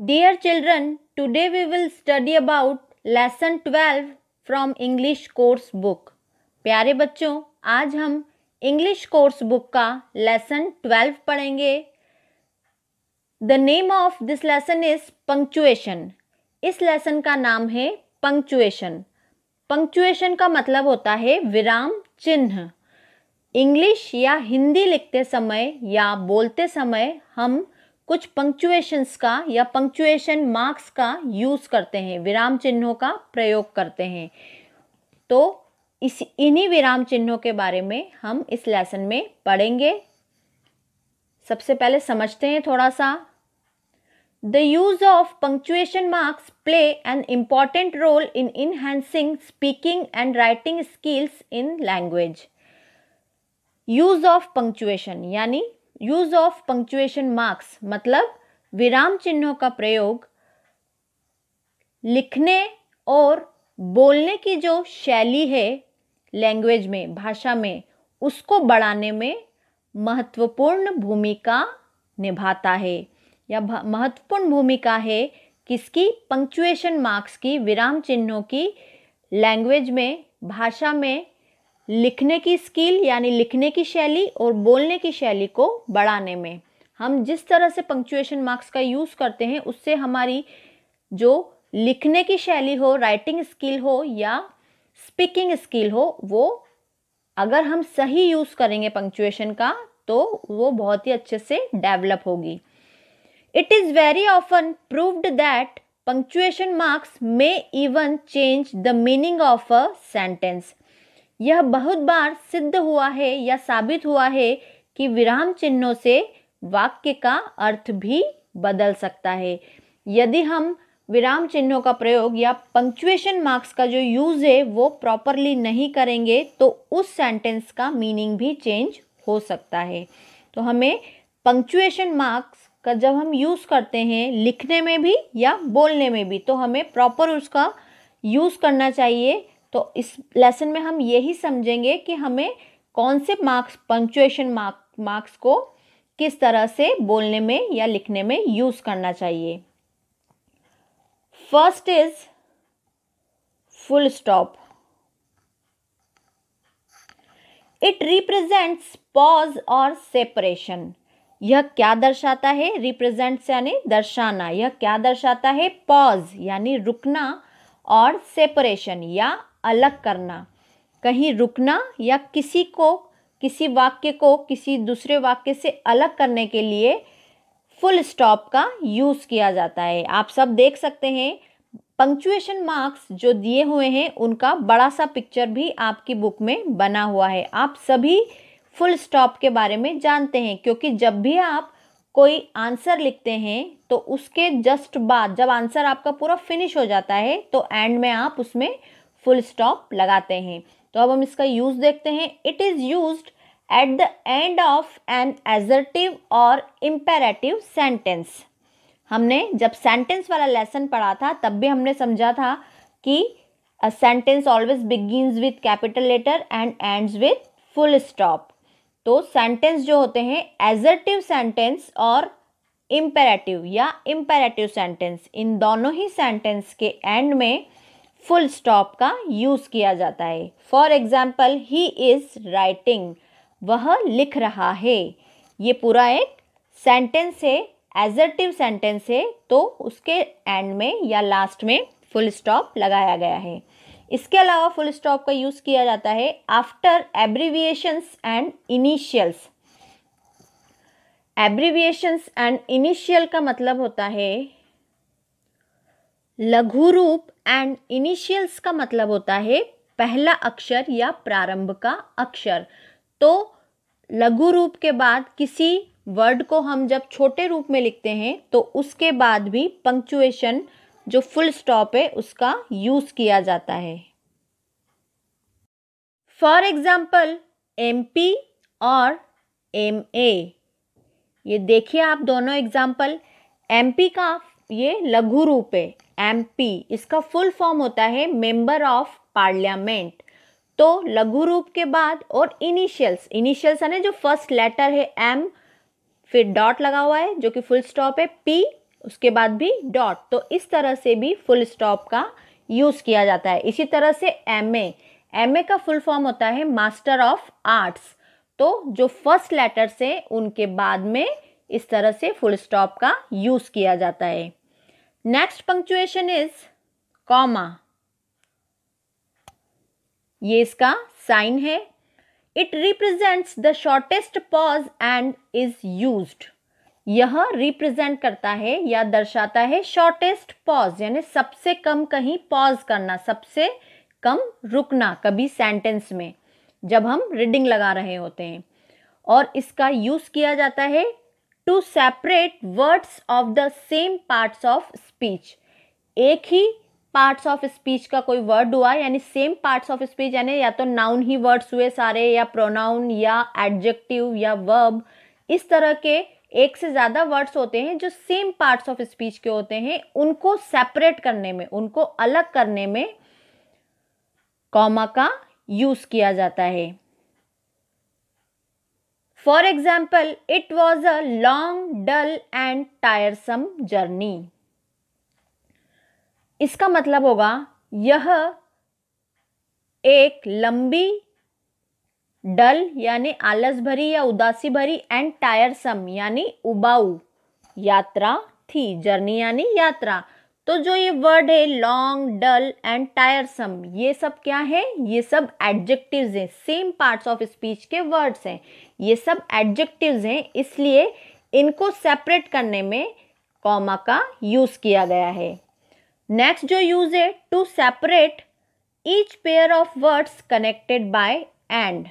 Dear children today we will study about lesson 12 from English course book प्यारे बच्चों आज हम इंग्लिश कोर्स बुक का लेसन 12 पढ़ेंगे the name of this lesson is punctuation इस lesson का नाम है पंक्चुएशन पंक्चुएशन का मतलब होता है विराम चिन्ह इंग्लिश या हिंदी लिखते समय या बोलते समय हम कुछ पंक्चुएशंस का या पंक्चुएशन मार्क्स का यूज करते हैं विराम चिन्हों का प्रयोग करते हैं तो इस इन्हीं विराम चिन्हों के बारे में हम इस लेसन में पढ़ेंगे सबसे पहले समझते हैं थोड़ा सा the use of punctuation marks play an important role in enhancing speaking and writing skills in language use of punctuation यानी यूज़ ऑफ पंक्चुएशन मार्क्स मतलब विराम चिन्हों का प्रयोग लिखने और बोलने की जो शैली है लैंग्वेज में भाषा में उसको बढ़ाने में महत्वपूर्ण भूमिका निभाता है या महत्वपूर्ण भूमिका है किसकी पंक्चुएशन मार्क्स की विराम चिन्हों की लैंग्वेज में भाषा में लिखने की स्किल यानी लिखने की शैली और बोलने की शैली को बढ़ाने में हम जिस तरह से पंक्चुएशन मार्क्स का यूज़ करते हैं उससे हमारी जो लिखने की शैली हो राइटिंग स्किल हो या स्पीकिंग स्किल हो वो अगर हम सही यूज़ करेंगे पंक्चुएशन का तो वो बहुत ही अच्छे से डेवलप होगी it is very often proved that punctuation marks may even change the meaning of a sentence यह बहुत बार सिद्ध हुआ है या साबित हुआ है कि विराम चिन्हों से वाक्य का अर्थ भी बदल सकता है यदि हम विराम चिन्हों का प्रयोग या पंक्चुएशन मार्क्स का जो यूज़ है वो प्रॉपरली नहीं करेंगे तो उस सेंटेंस का मीनिंग भी चेंज हो सकता है तो हमें पंक्चुएशन मार्क्स का जब हम यूज़ करते हैं लिखने में भी या बोलने में भी तो हमें प्रॉपर उसका यूज़ करना चाहिए तो इस लेसन में हम यही समझेंगे कि हमें कौन से मार्क्स पंक्चुएशन मार्क मार्क्स को किस तरह से बोलने में या लिखने में यूज़ करना चाहिए first is full stop it represents pause और सेपरेशन यह क्या दर्शाता है रिप्रेजेंट्स यानी दर्शाना यह क्या दर्शाता है पॉज यानी रुकना और सेपरेशन या अलग करना कहीं रुकना या किसी को किसी वाक्य को किसी दूसरे वाक्य से अलग करने के लिए फुल स्टॉप का यूज़ किया जाता है आप सब देख सकते हैं पंक्चुएशन मार्क्स जो दिए हुए हैं उनका बड़ा सा पिक्चर भी आपकी बुक में बना हुआ है आप सभी फुल स्टॉप के बारे में जानते हैं क्योंकि जब भी आप कोई आंसर लिखते हैं तो उसके जस्ट बाद जब आंसर आपका पूरा फिनिश हो जाता है तो एंड में आप उसमें फुल स्टॉप लगाते हैं तो अब हम इसका यूज़ देखते हैं it is used at the end of an assertive और इम्पेरेटिव सेंटेंस हमने जब सेंटेंस वाला लेसन पढ़ा था तब भी हमने समझा था कि a sentence always begins with capital letter and ends with full stop तो सेंटेंस जो होते हैं एजर्टिव सेंटेंस और इम्पेरेटिव या इम्पेरेटिव सेंटेंस इन दोनों ही सेंटेंस के एंड में फुल स्टॉप का यूज़ किया जाता है for example he is writing वह लिख रहा है ये पूरा एक सेंटेंस है एजर्टिव सेंटेंस है तो उसके एंड में या लास्ट में फुल स्टॉप लगाया गया है इसके अलावा फुल स्टॉप का यूज़ किया जाता है after abbreviations and initials abbreviations and initial का मतलब होता है लघु रूप एंड इनिशियल्स का मतलब होता है पहला अक्षर या प्रारंभ का अक्षर तो लघु रूप के बाद किसी वर्ड को हम जब छोटे रूप में लिखते हैं तो उसके बाद भी पंक्चुएशन जो फुल स्टॉप है उसका यूज़ किया जाता है फॉर एग्जाम्पल एम पी और एम ए ये देखिए आप दोनों एग्जाम्पल एम पी का ये लघु रूप है एमपी इसका फुल फॉर्म होता है मेंबर ऑफ पार्लियामेंट तो लघु रूप के बाद और इनिशियल्स इनिशियल्स है ना जो फर्स्ट लेटर है एम फिर डॉट लगा हुआ है जो कि फुल स्टॉप है पी उसके बाद भी डॉट तो इस तरह से भी फुल स्टॉप का यूज़ किया जाता है इसी तरह से एम एम का फुल फॉर्म होता है मास्टर ऑफ आर्ट्स तो जो फर्स्ट लेटर से उनके बाद में इस तरह से फुल स्टॉप का यूज़ किया जाता है नेक्स्ट पंक्चुएशन इज कॉमा ये इसका साइन है it represents the shortest pause and is use यह रिप्रेजेंट करता है या दर्शाता है शॉर्टेस्ट पॉज यानी सबसे कम कहीं पॉज करना सबसे कम रुकना कभी सेंटेंस में जब हम रीडिंग लगा रहे होते हैं और इसका यूज़ किया जाता है to separate words of the same parts of speech एक ही पार्ट्स ऑफ स्पीच का कोई वर्ड हुआ यानी सेम पार्ट्स ऑफ स्पीच यानी या तो नाउन ही वर्ड्स हुए सारे या प्रोनाउन या एडजेक्टिव या वर्ब इस तरह के एक से ज़्यादा वर्ड्स होते हैं जो सेम पार्ट्स ऑफ स्पीच के होते हैं उनको सेपरेट करने में उनको अलग करने में कॉमा का यूज़ किया जाता है for example it was a long dull and tiresome journey इसका मतलब होगा यह एक लंबी डल यानी आलस भरी या उदासी भरी एंड टायरसम यानी उबाऊ यात्रा थी जर्नी यानी यात्रा तो जो ये वर्ड है लॉन्ग डल एंड टायरसम ये सब क्या है ये सब एडजेक्टिव्स हैं सेम पार्ट्स ऑफ स्पीच के वर्ड्स हैं ये सब एडजेक्टिव्स हैं इसलिए इनको सेपरेट करने में कॉमा का यूज़ किया गया है नेक्स्ट जो यूज़ है to separate each pair of words connected by and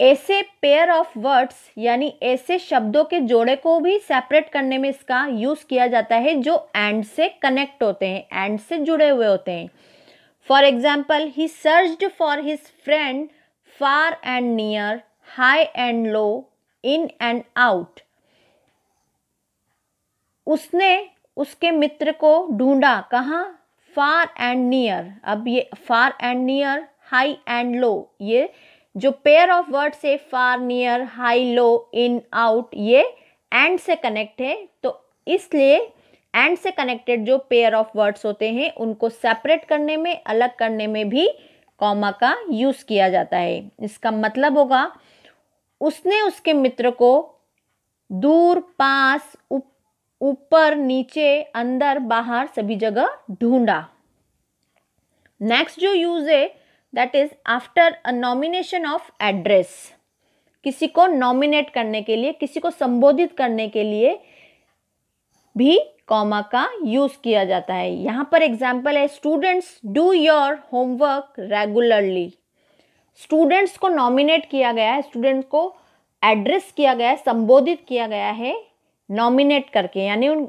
ऐसे पेयर ऑफ वर्ड्स यानी ऐसे शब्दों के जोड़े को भी सेपरेट करने में इसका यूज़ किया जाता है जो एंड से कनेक्ट होते हैं एंड से जुड़े हुए होते हैं for example he searched for his friend far and near high and low in and out उसने उसके मित्र को ढूंढा कहा फार एंड नियर अब ये far and near high and low ये जो पेयर ऑफ वर्ड से far near high low in out ये एंड से कनेक्ट है तो इसलिए एंड से कनेक्टेड जो पेयर ऑफ वर्ड्स होते हैं उनको सेपरेट करने में अलग करने में भी कॉमा का यूज़ किया जाता है इसका मतलब होगा उसने उसके मित्र को दूर पास ऊपर नीचे अंदर बाहर सभी जगह ढूंढा नेक्स्ट जो यूज़ है that is after a nomination of address किसी को नॉमिनेट करने के लिए किसी को संबोधित करने के लिए भी कॉमा का यूज किया जाता है यहाँ पर एग्जाम्पल है students do your homework regularly students को नॉमिनेट किया गया है स्टूडेंट को एड्रेस किया गया है संबोधित किया गया है नॉमिनेट करके यानी उन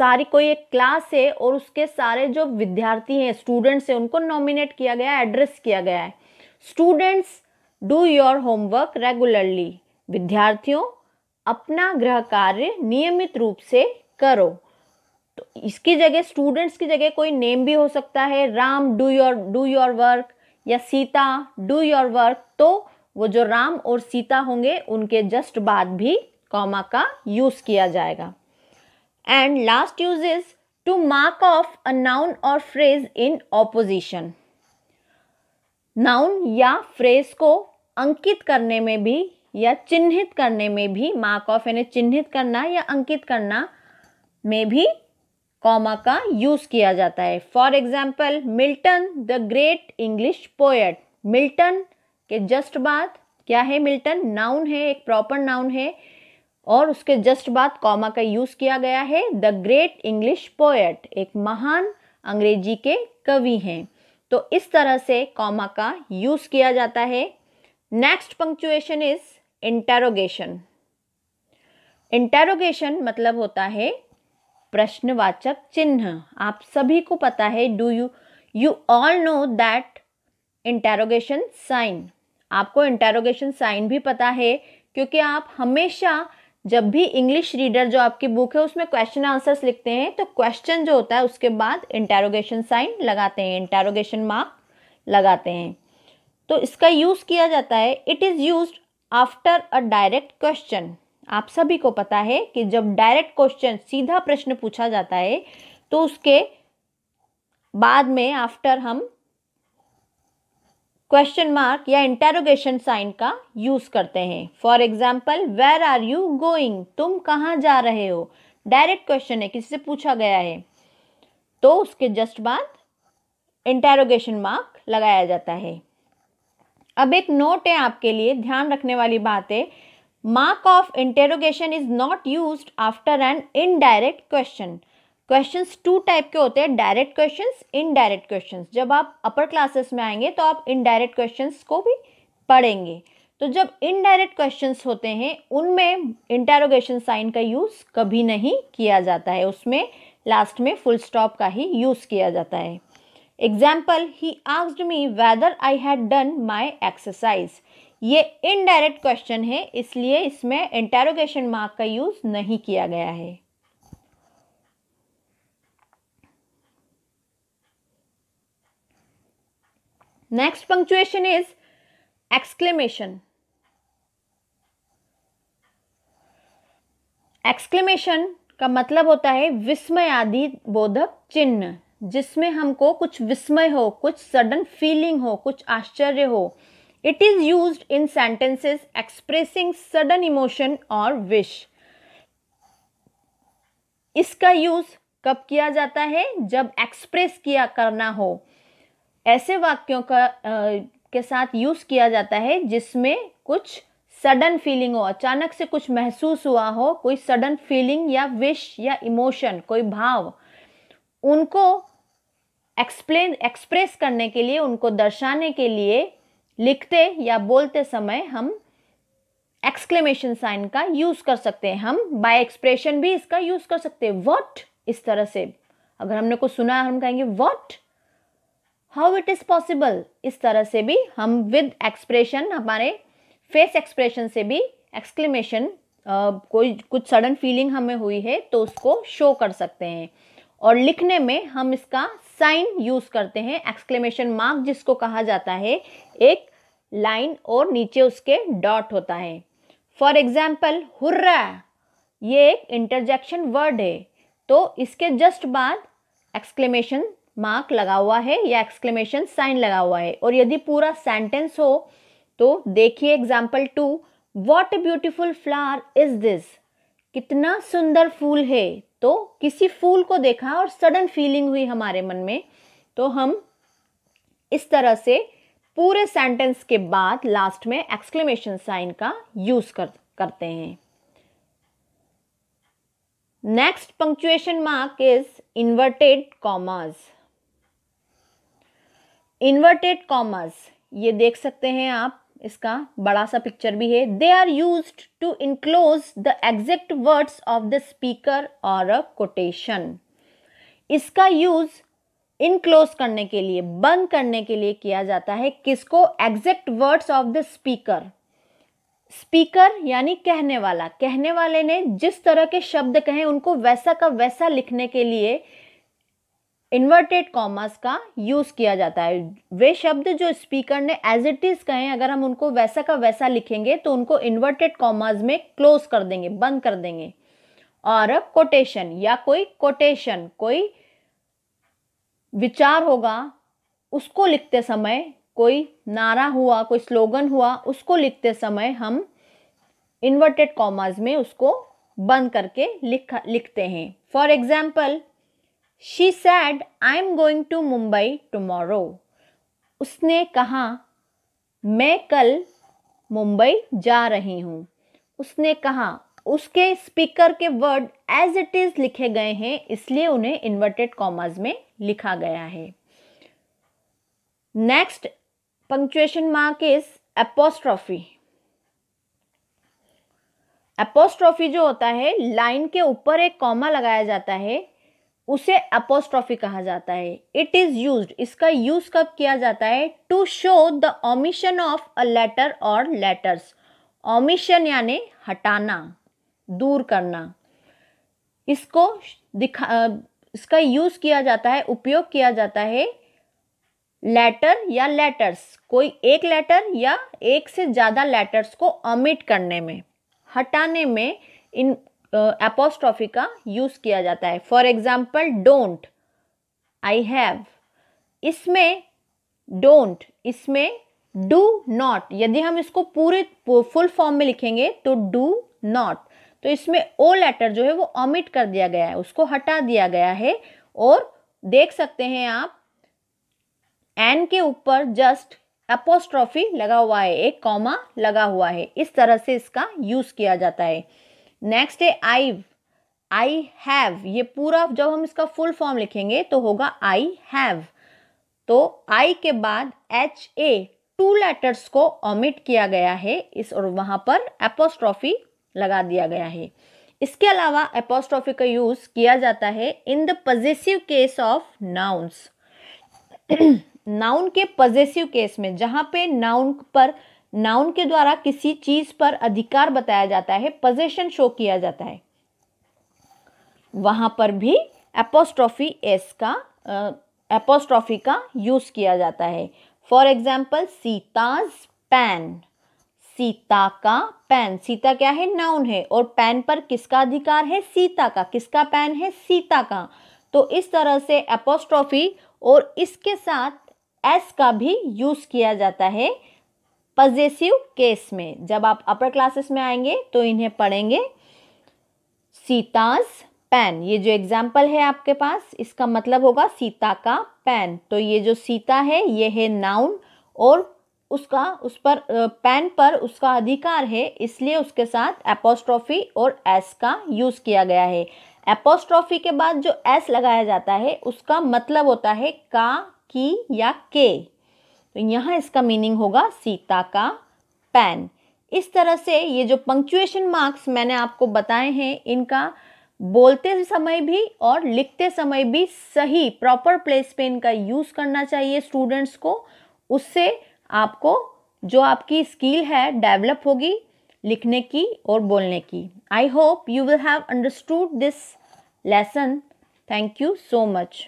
सारी कोई एक क्लास है और उसके सारे जो विद्यार्थी हैं स्टूडेंट्स हैं उनको नॉमिनेट किया गया एड्रेस किया गया है students do your homework regularly विद्यार्थियों अपना गृह कार्य नियमित रूप से करो तो इसकी जगह स्टूडेंट्स की जगह कोई नेम भी हो सकता है Ram do your do your work या सीता डू योर वर्क तो वो जो राम और सीता होंगे उनके जस्ट बाद भी कॉमा का यूज़ किया जाएगा and last use is to mark off a noun or phrase in opposition. Noun या फ्रेज को अंकित करने में भी या चिन्हित करने में भी मार्क ऑफ यानी चिन्हित करना या अंकित करना में भी कॉमा का यूज किया जाता है for example Milton the great English poet Milton के जस्ट बाद क्या है मिल्टन नाउन है एक प्रॉपर नाउन है और उसके जस्ट बाद कॉमा का यूज़ किया गया है द ग्रेट इंग्लिश पोएट एक महान अंग्रेजी के कवि हैं तो इस तरह से कॉमा का यूज़ किया जाता है next punctuation is interrogation interrogation मतलब होता है प्रश्नवाचक चिन्ह आप सभी को पता है do you you all know that interrogation sign आपको इंटेरोगेशन साइन भी पता है क्योंकि आप हमेशा जब भी इंग्लिश रीडर जो आपकी बुक है उसमें क्वेश्चन आंसर्स लिखते हैं तो क्वेश्चन जो होता है उसके बाद इंटेरोगेशन साइन लगाते हैं इंटेरोगेशन मार्क लगाते हैं तो इसका यूज़ किया जाता है it is use after a direct question आप सभी को पता है कि जब डायरेक्ट क्वेश्चन सीधा प्रश्न पूछा जाता है तो उसके बाद में आफ्टर हम क्वेश्चन मार्क या इंटेरोगेशन साइन का यूज़ करते हैं for example where are you going तुम कहाँ जा रहे हो डायरेक्ट क्वेश्चन है किसी से पूछा गया है तो उसके जस्ट बाद इंटेरोगेशन मार्क लगाया जाता है अब एक नोट है आपके लिए ध्यान रखने वाली बात है mark of interrogation is not use after an indirect question questions two type के होते हैं डायरेक्ट क्वेश्चंस इनडायरेक्ट क्वेश्चंस जब आप अपर क्लासेस में आएंगे तो आप इनडायरेक्ट क्वेश्चंस को भी पढ़ेंगे तो जब इनडायरेक्ट क्वेश्चंस होते हैं उनमें इंटेरोगेशन साइन का यूज़ कभी नहीं किया जाता है उसमें लास्ट में फुल स्टॉप का ही यूज़ किया जाता है example he asked me whether I had done my exercise ये इनडायरेक्ट क्वेश्चन है इसलिए इसमें इंटेरोगेशन मार्क का यूज़ नहीं किया गया है next punctuation is exclamation exclamation का मतलब होता है विस्मय आदि बोधक चिन्ह जिसमें हमको कुछ विस्मय हो कुछ सडन फीलिंग हो कुछ आश्चर्य हो it is use in sentences expressing sudden emotion और विश इसका यूज़ कब किया जाता है जब एक्सप्रेस किया करना हो ऐसे वाक्यों का आ, के साथ यूज़ किया जाता है जिसमें कुछ सडन फीलिंग हो अचानक से कुछ महसूस हुआ हो कोई सडन फीलिंग या विश या इमोशन कोई भाव उनको एक्सप्लेन एक्सप्रेस करने के लिए उनको दर्शाने के लिए लिखते या बोलते समय हम एक्सक्लेमेशन साइन का यूज़ कर सकते हैं हम बाय एक्सप्रेशन भी इसका यूज़ कर सकते हैं वॉट इस तरह से अगर हमने कुछ सुना हम कहेंगे what how it is possible इस तरह से भी हम विद एक्सप्रेशन हमारे फेस एक्सप्रेशन से भी एक्सक्लेमेशन कोई कुछ सडन फीलिंग हमें हुई है तो उसको शो कर सकते हैं और लिखने में हम इसका साइन यूज़ करते हैं एक्सक्लेमेशन मार्क जिसको कहा जाता है एक लाइन और नीचे उसके डॉट होता है फॉर एग्जाम्पल हुर्रा ये एक इंटरजेक्शन वर्ड है तो इसके जस्ट बाद एक्सक्लेमेशन मार्क लगा हुआ है या एक्सक्लेमेशन साइन लगा हुआ है और यदि पूरा सेंटेंस हो तो देखिए example two what beautiful flower is this कितना सुंदर फूल है तो किसी फूल को देखा और सडन फीलिंग हुई हमारे मन में तो हम इस तरह से पूरे सेंटेंस के बाद लास्ट में एक्सक्लेमेशन साइन का यूज कर करते हैं next punctuation mark is inverted commas inverted commas ये देख सकते हैं आप इसका बड़ा सा पिक्चर भी है they are use to enclose the exact words of the speaker और अ कोटेशन इसका यूज इनक्लोज करने के लिए बंद करने के लिए किया जाता है किसको exact words of the speaker speaker यानी कहने वाला कहने वाले ने जिस तरह के शब्द कहे उनको वैसा का वैसा लिखने के लिए इन्वर्टेड कॉमर्स का यूज़ किया जाता है वे शब्द जो स्पीकर ने एज इट इज़ कहें अगर हम उनको वैसा का वैसा लिखेंगे तो उनको इन्वर्टेड कॉमर्स में क्लोज कर देंगे बंद कर देंगे और कोटेशन या कोई कोटेशन कोई विचार होगा उसको लिखते समय कोई नारा हुआ कोई स्लोगन हुआ उसको लिखते समय हम इन्वर्टेड कॉमर्स में उसको बंद करके लिख लिखते हैं for example she said I am going to Mumbai tomorrow उसने कहा मैं कल मुंबई जा रही हूँ उसने कहा उसके स्पीकर के वर्ड एज इट इज़ लिखे गए हैं इसलिए उन्हें इन्वर्टेड कॉमर्स में लिखा गया है next punctuation mark is apostrophe apostrophe जो होता है लाइन के ऊपर एक कॉमा लगाया जाता है उसे अपोस्ट्रॉफी कहा जाता है इट इज यूज इसका यूज कब किया जाता है to show the omission of a letter और लेटर्स ऑमिशन यानी हटाना दूर करना इसको दिखा इसका यूज किया जाता है उपयोग किया जाता है लेटर या लेटर्स कोई एक लेटर या एक से ज़्यादा लेटर्स को ऑमिट करने में हटाने में इन एपोस्ट्रॉफी का यूज किया जाता है for example don't I have इसमें डोंट इसमें डू नॉट यदि हम इसको पूरे फुल फॉर्म में लिखेंगे तो डू नॉट तो इसमें ओ लेटर जो है वो ऑमिट कर दिया गया है उसको हटा दिया गया है और देख सकते हैं आप एन के ऊपर जस्ट अपोस्ट्रॉफी लगा हुआ है एक कॉमा लगा हुआ है इस तरह से इसका यूज किया जाता है नेक्स्ट है आई आई हैव ये पूरा जब हम इसका फुल फॉर्म लिखेंगे तो होगा आई हैव तो आई के बाद एच ए टू लेटर्स को ऑमिट किया गया है इस और वहां पर एपोस्ट्रॉफी लगा दिया गया है इसके अलावा एपोस्ट्रॉफी का यूज किया जाता है in the possessive case of nouns noun के पजेसिव केस में जहां पे नाउन पर नाउन के द्वारा किसी चीज पर अधिकार बताया जाता है पोजेशन शो किया जाता है वहां पर भी एपोस्ट्रॉफी एस का एपोस्ट्रॉफी का यूज किया जाता है for example Sita's pen Sita का पैन सीता क्या है नाउन है और पैन पर किसका अधिकार है सीता का किसका पैन है सीता का तो इस तरह से एपोस्ट्रॉफी और इसके साथ एस का भी यूज किया जाता है पजेसिव केस में जब आप अपर क्लासेस में आएंगे तो इन्हें पढ़ेंगे सीताज पेन ये जो एग्जाम्पल है आपके पास इसका मतलब होगा सीता का पेन तो ये जो सीता है ये है नाउन और उसका उस पर पेन पर उसका अधिकार है इसलिए उसके साथ एपोस्ट्रॉफी और एस का यूज़ किया गया है एपोस्ट्रॉफी के बाद जो एस लगाया जाता है उसका मतलब होता है का की या के तो यहाँ इसका मीनिंग होगा सीता का पैन इस तरह से ये जो पंक्चुएशन मार्क्स मैंने आपको बताए हैं इनका बोलते समय भी और लिखते समय भी सही प्रॉपर प्लेस पे इनका यूज़ करना चाहिए स्टूडेंट्स को उससे आपको जो आपकी स्किल है डेवलप होगी लिखने की और बोलने की I hope you will have understood this lesson thank you so much